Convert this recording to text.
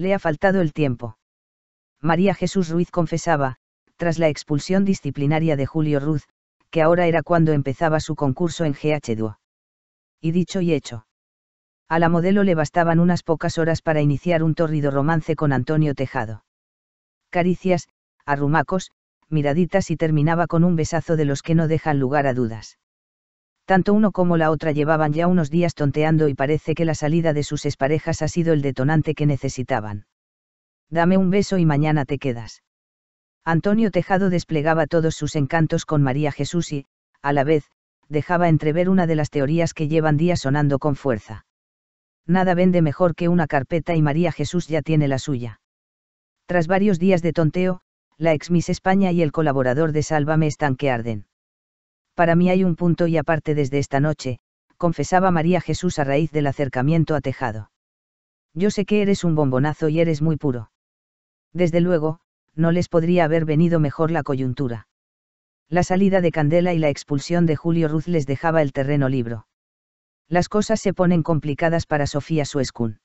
le ha faltado el tiempo. María Jesús Ruiz confesaba, tras la expulsión disciplinaria de Julio Ruz, que ahora era cuando empezaba su concurso en GH Duo. Y dicho y hecho. A la modelo le bastaban unas pocas horas para iniciar un torrido romance con Antonio Tejado. Caricias, arrumacos, miraditas y terminaba con un besazo de los que no dejan lugar a dudas tanto uno como la otra llevaban ya unos días tonteando y parece que la salida de sus esparejas ha sido el detonante que necesitaban. Dame un beso y mañana te quedas. Antonio Tejado desplegaba todos sus encantos con María Jesús y, a la vez, dejaba entrever una de las teorías que llevan días sonando con fuerza. Nada vende mejor que una carpeta y María Jesús ya tiene la suya. Tras varios días de tonteo, la ex Miss España y el colaborador de Sálvame están que arden. Para mí hay un punto y aparte desde esta noche, confesaba María Jesús a raíz del acercamiento a Tejado. Yo sé que eres un bombonazo y eres muy puro. Desde luego, no les podría haber venido mejor la coyuntura. La salida de Candela y la expulsión de Julio Ruz les dejaba el terreno libro. Las cosas se ponen complicadas para Sofía Suescun.